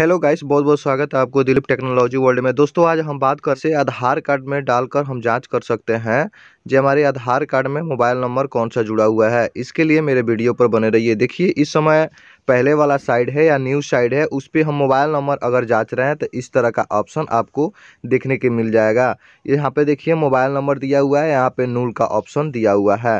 Hello guys बहुत बहुत स्वागत है आपको दिलीप टेक्नोलॉजी वर्ल्ड में दोस्तों आज हम बात कर से आधार कार्ड में डालकर हम जांच कर सकते हैं जो हमारे आधार कार्ड में मोबाइल नंबर कौन सा जुड़ा हुआ है इसके लिए मेरे वीडियो पर बने रहिए देखिए इस समय पहले वाला साइड है या न्यू साइड है उस पर हम मोबाइल नंबर अगर जाँच रहे हैं तो इस तरह का ऑप्शन आपको देखने के मिल जाएगा यहाँ पे देखिए मोबाइल नंबर दिया हुआ है यहाँ पे नूल का ऑप्शन दिया हुआ है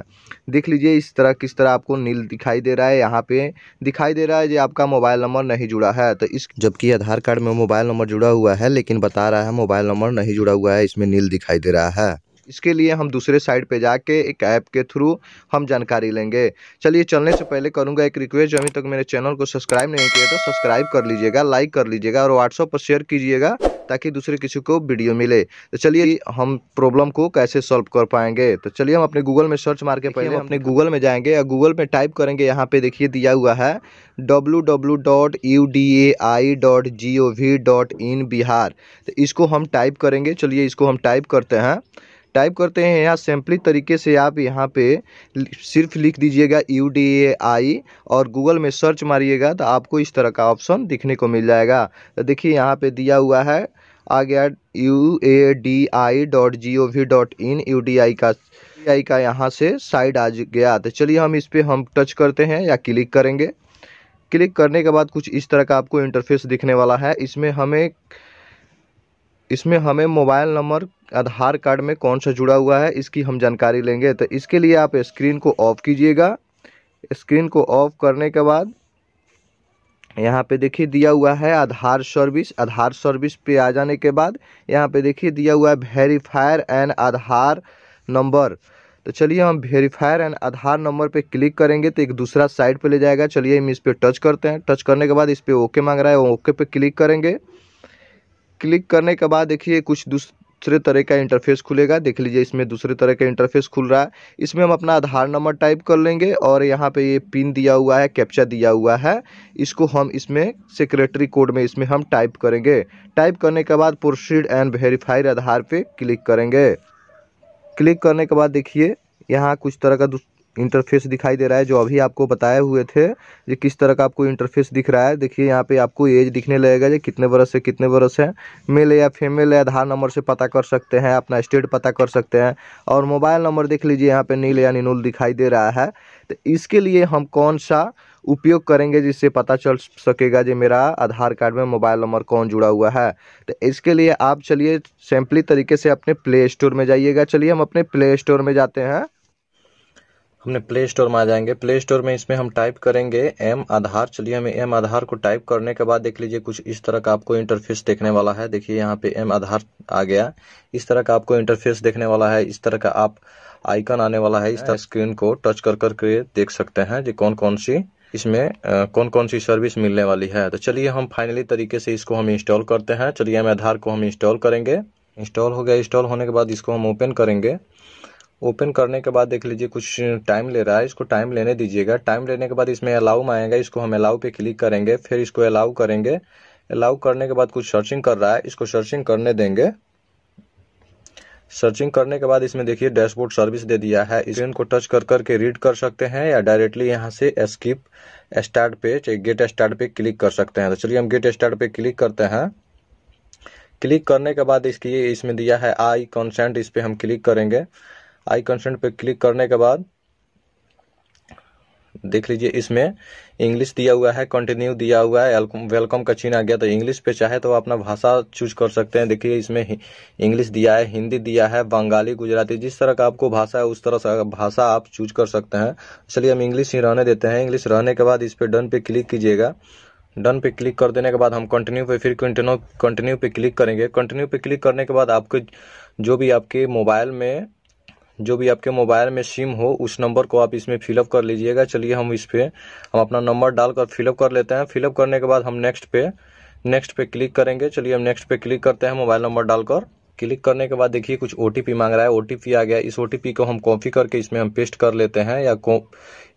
देख लीजिए इस तरह किस तरह आपको नील दिखाई दे रहा है यहाँ पे दिखाई दे रहा है जो आपका मोबाइल नंबर नहीं जुड़ा है तो इस जबकि आधार कार्ड में मोबाइल नंबर जुड़ा हुआ है लेकिन बता रहा है मोबाइल नंबर नहीं जुड़ा हुआ है इसमें नील दिखाई दे रहा है इसके लिए हम दूसरे साइड पे जाके एक ऐप के थ्रू हम जानकारी लेंगे चलिए चलने से पहले करूँगा एक रिक्वेस्ट अभी तक मेरे चैनल को सब्सक्राइब नहीं किया तो सब्सक्राइब कर लीजिएगा लाइक कर लीजिएगा और व्हाट्सअप पर शेयर कीजिएगा ताकि दूसरे किसी को वीडियो मिले तो चलिए हम प्रॉब्लम को कैसे सॉल्व कर पाएंगे तो चलिए हम अपने गूगल में सर्च मार के पहले अपने गूगल में जाएंगे या गूगल में टाइप करेंगे यहाँ पे देखिए दिया हुआ है W W dot U D A I dot G O V dot in Bihar तो इसको हम टाइप करेंगे चलिए इसको हम टाइप करते हैं टाइप करते हैं यहाँ सिंपली तरीके से आप यहाँ पे सिर्फ लिख दीजिएगा यू डी ए आई और गूगल में सर्च मारिएगा तो आपको इस तरह का ऑप्शन दिखने को मिल जाएगा तो देखिए यहाँ पे दिया हुआ है आ गया U A D I dot G O V dot in U D I का आई का यहाँ से साइड आ गया तो चलिए हम इस पर हम टच करते हैं या क्लिक करेंगे क्लिक करने के बाद कुछ इस तरह का आपको इंटरफेस दिखने वाला है इसमें हमें इसमें हमें मोबाइल नंबर आधार कार्ड में कौन सा जुड़ा हुआ है इसकी हम जानकारी लेंगे तो इसके लिए आप स्क्रीन को ऑफ़ कीजिएगा स्क्रीन को ऑफ़ करने के बाद यहाँ पे देखिए दिया हुआ है आधार सर्विस आधार सर्विस पे आ जाने के बाद यहाँ पे देखिए दिया हुआ है वेरीफायर एंड आधार नंबर तो चलिए हम वेरीफायर एंड आधार नंबर पे क्लिक करेंगे तो एक दूसरा साइड पे ले जाएगा चलिए हम इस पर टच करते हैं टच करने के बाद इस पर ओके मांग रहा है ओके पे क्लिक करेंगे क्लिक करने के बाद देखिए कुछ दूसरे तरह का इंटरफेस खुलेगा देख लीजिए इसमें दूसरे तरह का इंटरफेस खुल रहा है इसमें हम अपना आधार नंबर टाइप कर लेंगे और यहाँ पे ये पिन दिया हुआ है कैप्चा दिया हुआ है इसको हम इसमें सेक्रेटरी कोड में इसमें हम टाइप करेंगे टाइप करने के बाद प्रोसीड एंड वेरीफाइड आधार पर क्लिक करेंगे क्लिक करने के बाद देखिए यहाँ कुछ तरह का इंटरफेस दिखाई दे रहा है जो अभी आपको बताए हुए थे ये किस तरह का आपको इंटरफेस दिख रहा है देखिए यहाँ पे आपको एज दिखने लगेगा ये कितने बरस से कितने बरस है मेल या फीमेल है आधार नंबर से पता कर सकते हैं अपना स्टेट पता कर सकते हैं और मोबाइल नंबर देख लीजिए यहाँ पे नील या निनूल दिखाई दे रहा है तो इसके लिए हम कौन सा उपयोग करेंगे जिससे पता चल सकेगा जी मेरा आधार कार्ड में मोबाइल नंबर कौन जुड़ा हुआ है तो इसके लिए आप चलिए सैम्पली तरीके से अपने प्ले स्टोर में जाइएगा चलिए हम अपने प्ले स्टोर में जाते हैं हमने प्ले स्टोर में आ जाएंगे प्ले स्टोर में इसमें हम टाइप करेंगे एम आधार चलिए हमें एम आधार को टाइप करने के बाद देख लीजिए कुछ इस तरह का आपको इंटरफेस देखने वाला है देखिए यहाँ पे एम आधार आ गया इस तरह का आपको इंटरफेस देखने वाला है इस तरह का आप आइकन आने वाला है इस तरह स्क्रीन को टच कर करके देख सकते हैं जी कौन कौन सी इसमें कौन कौन सी सर्विस मिलने वाली है तो चलिए हम फाइनली तरीके से इसको हम इंस्टॉल करते हैं चलिए एम आधार को हम इंस्टॉल करेंगे इंस्टॉल हो गया इंस्टॉल होने के बाद इसको हम ओपन करेंगे ओपन करने के बाद देख लीजिए कुछ टाइम ले रहा है इसको टाइम लेने दीजिएगा टाइम लेने के बाद इसमें अलाउ में आएगा इसको हम अलाउ पे क्लिक करेंगे फिर इसको अलाउ करेंगे अलाउ करने के बाद कुछ सर्चिंग कर रहा है इसको सर्चिंग करने देंगे सर्चिंग करने के बाद इसमें देखिए डैशबोर्ड सर्विस दे दिया है स्क्रीन को टच कर करके रीड कर सकते हैं या डायरेक्टली यहाँ से स्किप स्टार्ट पे गेट स्टार्ट पे क्लिक कर सकते हैं तो चलिए हम गेट स्टार्ट पे क्लिक करते हैं क्लिक करने के बाद इसकी इसमें दिया है आई कंसेंट इस पर हम क्लिक करेंगे आई कंसेंट पे क्लिक करने के बाद देख लीजिए इसमें इंग्लिश दिया हुआ है कंटिन्यू दिया हुआ है वेलकम का चिन्ह आ गया तो इंग्लिश पे चाहे तो अपना भाषा चूज कर सकते हैं देखिए इसमें इंग्लिश दिया है हिंदी दिया है बंगाली गुजराती जिस तरह का आपको भाषा है उस तरह से भाषा आप चूज कर सकते हैं इसलिए हम इंग्लिश ही रहने देते हैं इंग्लिश रहने के बाद इस पर डन पे क्लिक कीजिएगा डन पे क्लिक कर देने के बाद हम कंटिन्यू पे फिर कंटिन्यू कंटिन्यू पे क्लिक करेंगे कंटिन्यू पे क्लिक करने के बाद आपके जो भी आपके मोबाइल में जो भी आपके मोबाइल में सिम हो उस नंबर को आप इसमें फिलअप कर लीजिएगा चलिए हम इस पर हम अपना नंबर डालकर फिलअप कर लेते हैं फिलअप करने के बाद हम नेक्स्ट पे नेक्स्ट पे क्लिक करेंगे चलिए हम नेक्स्ट पे क्लिक करते हैं मोबाइल नंबर डालकर क्लिक करने के बाद देखिए कुछ ओ मांग रहा है ओ आ गया इस ओ को हम कॉपी करके इसमें हम पेस्ट कर लेते हैं या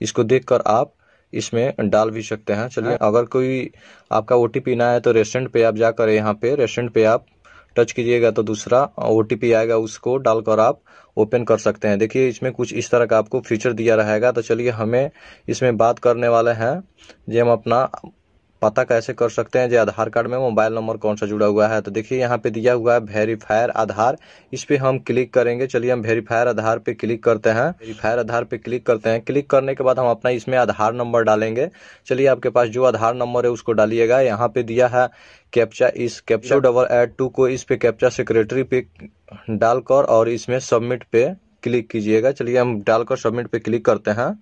इसको देख आप इसमें डाल भी सकते हैं चलिए हाँ। अगर कोई आपका ओ ना है तो रेस्टोरेंट पे आप जाकर यहाँ पे रेस्टोरेंट पे आप टच कीजिएगा तो दूसरा ओ आएगा उसको डालकर आप ओपन कर सकते हैं देखिए इसमें कुछ इस तरह का आपको फीचर दिया रहेगा तो चलिए हमें इसमें बात करने वाले हैं जो हम अपना पता कैसे कर सकते हैं जो आधार कार्ड में मोबाइल नंबर कौन सा जुड़ा हुआ है तो देखिए यहाँ पे दिया हुआ है वेरीफायर आधार इस पे हम क्लिक करेंगे चलिए हम वेरीफायर आधार पे क्लिक करते हैं वेरीफायर आधार पे क्लिक करते हैं क्लिक करने के बाद हम अपना इसमें आधार नंबर डालेंगे चलिए आपके पास जो आधार नंबर है उसको डालिएगा यहाँ पे दिया है कैप्चा इस कैप्चा डबल एड टू को इस पे कैप्चा सेक्रेटरी पे डालकर और इसमें सबमिट पे क्लिक कीजिएगा चलिए हम डालकर सबमिट पे क्लिक करते हैं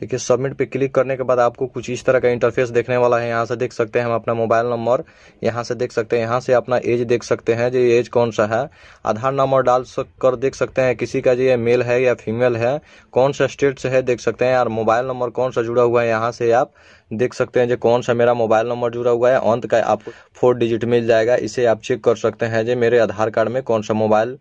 देखिए सबमिट पे क्लिक करने के बाद आपको कुछ इस तरह का इंटरफेस देखने वाला है यहाँ से देख सकते हैं हम अपना मोबाइल नंबर यहाँ से देख सकते हैं यहाँ से अपना एज देख सकते हैं जो एज कौन सा है आधार नंबर डाल कर देख सकते हैं किसी का जो ये मेल है या फीमेल है कौन सा स्टेट से है देख सकते हैं यार मोबाइल नंबर कौन सा जुड़ा हुआ है यहाँ से आप देख सकते हैं जो कौन सा मेरा मोबाइल नंबर जुड़ा हुआ है अंत का आपको फोर डिजिट मिल जाएगा इसे आप चेक कर सकते हैं जो मेरे आधार कार्ड में कौन सा मोबाइल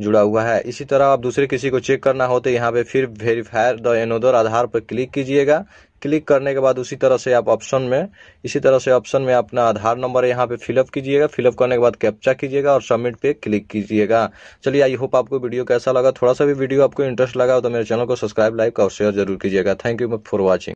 जुड़ा हुआ है इसी तरह आप दूसरे किसी को चेक करना हो तो यहाँ पे फिर वेरीफायर द एनोदर आधार पर क्लिक कीजिएगा क्लिक करने के बाद उसी तरह से आप ऑप्शन में इसी तरह से ऑप्शन में अपना आधार नंबर यहाँ पे फिलअप कीजिएगा फिलअप करने के बाद कैप्चा कीजिएगा और सबमिट पे क्लिक कीजिएगा चलिए आई होप आपको वीडियो कैसा लगा थोड़ा सा भी वीडियो आपको इंटरेस्ट लगा हो तो मेरे चैनल को सब्सक्राइब लाइक और शेयर जरूर कीजिएगा थैंक यू फॉर वॉचिंग